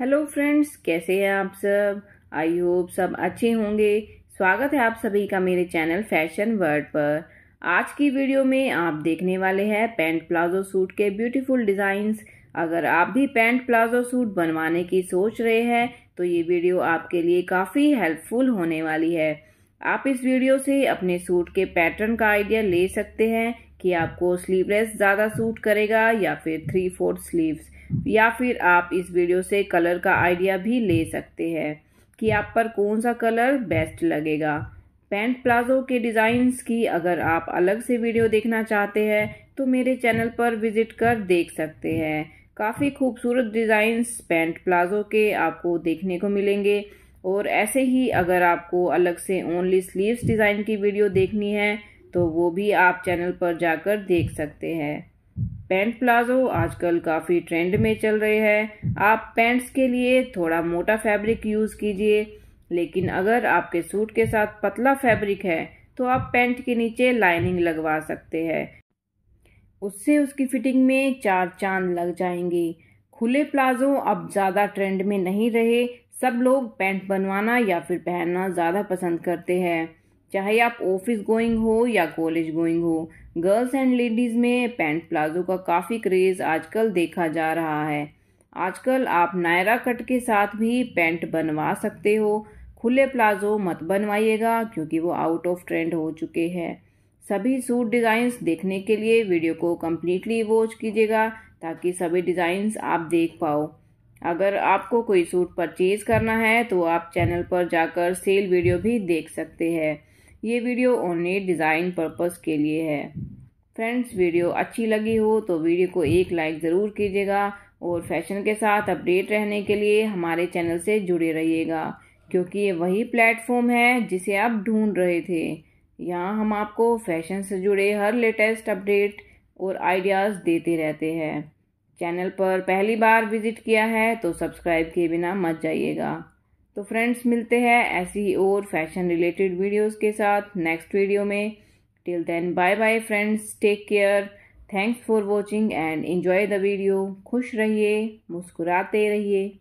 hello friends कैसे हैं आप सब आई होप सब अच्छे होंगे स्वागत है आप सभी का मेरे चैनल फैशन वर्ल्ड पर आज की वीडियो में आप देखने वाले हैं पैंट प्लाजो सूट के ब्यूटीफुल डिज़ाइंस अगर आप भी पैंट प्लाजो सूट बनवाने की सोच रहे हैं तो ये वीडियो आपके लिए काफ़ी हेल्पफुल होने वाली है आप इस वीडियो से अपने सूट के पैटर्न का आइडिया ले सकते हैं कि आपको स्लीवलेस ज़्यादा सूट करेगा या फिर थ्री फोर्थ स्लीव्स या फिर आप इस वीडियो से कलर का आइडिया भी ले सकते हैं कि आप पर कौन सा कलर बेस्ट लगेगा पैंट प्लाजो के डिज़ाइंस की अगर आप अलग से वीडियो देखना चाहते हैं तो मेरे चैनल पर विजिट कर देख सकते हैं काफ़ी खूबसूरत डिज़ाइंस पैंट प्लाजो के आपको देखने को मिलेंगे और ऐसे ही अगर आपको अलग से ओनली स्लीव्स डिज़ाइन की वीडियो देखनी है तो वो भी आप चैनल पर जाकर देख सकते हैं पैंट प्लाजो आजकल काफ़ी ट्रेंड में चल रहे हैं आप पैंट्स के लिए थोड़ा मोटा फैब्रिक यूज़ कीजिए लेकिन अगर आपके सूट के साथ पतला फैब्रिक है तो आप पैंट के नीचे लाइनिंग लगवा सकते हैं उससे उसकी फिटिंग में चार चांद लग जाएंगे खुले प्लाजो अब ज़्यादा ट्रेंड में नहीं रहे सब लोग पैंट बनवाना या फिर पहनना ज़्यादा पसंद करते हैं चाहे आप ऑफिस गोइंग हो या कॉलेज गोइंग हो गर्ल्स एंड लेडीज़ में पैंट प्लाजो का काफ़ी क्रेज़ आजकल देखा जा रहा है आजकल आप नायरा कट के साथ भी पैंट बनवा सकते हो खुले प्लाजो मत बनवाइएगा क्योंकि वो आउट ऑफ ट्रेंड हो चुके हैं सभी सूट डिज़ाइंस देखने के लिए वीडियो को कम्प्लीटली वॉच कीजिएगा ताकि सभी डिज़ाइंस आप देख पाओ अगर आपको कोई सूट परचेज करना है तो आप चैनल पर जाकर सेल वीडियो भी देख सकते हैं ये वीडियो ओनली डिज़ाइन पर्पज़ के लिए है फ्रेंड्स वीडियो अच्छी लगी हो तो वीडियो को एक लाइक ज़रूर कीजिएगा और फैशन के साथ अपडेट रहने के लिए हमारे चैनल से जुड़े रहिएगा क्योंकि ये वही प्लेटफॉर्म है जिसे आप ढूंढ रहे थे यहाँ हम आपको फैशन से जुड़े हर लेटेस्ट अपडेट और आइडियाज़ देते रहते हैं चैनल पर पहली बार विज़िट किया है तो सब्सक्राइब किए बिना मत जाइएगा तो फ्रेंड्स मिलते हैं ऐसी और फैशन रिलेटेड वीडियोस के साथ नेक्स्ट वीडियो में till then bye bye friends take care thanks for watching and enjoy the video खुश रहिए मुस्कुराते रहिए